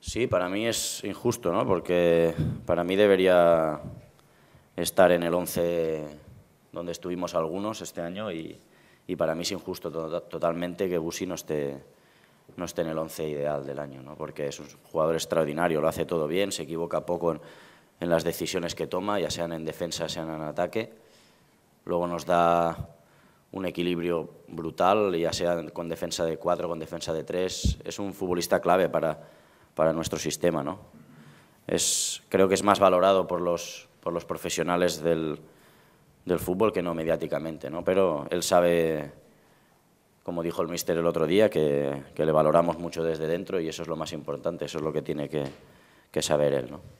Sí, para mí es injusto, ¿no? Porque para mí debería estar en el 11 donde estuvimos algunos este año y, para mí es injusto totalmente que Busi no esté, no esté en el 11 ideal del año, ¿no? Porque es un jugador extraordinario, lo hace todo bien, se equivoca poco en, las decisiones que toma, ya sean en defensa, sean en ataque. Luego nos da un equilibrio brutal, ya sea con defensa de cuatro, con defensa de tres. Es un futbolista clave para para nuestro sistema. ¿no? Es, creo que es más valorado por los, por los profesionales del, del fútbol que no mediáticamente, ¿no? pero él sabe, como dijo el míster el otro día, que, que, le valoramos mucho desde dentro y eso es lo más importante, eso es lo que tiene que, que saber él. ¿no?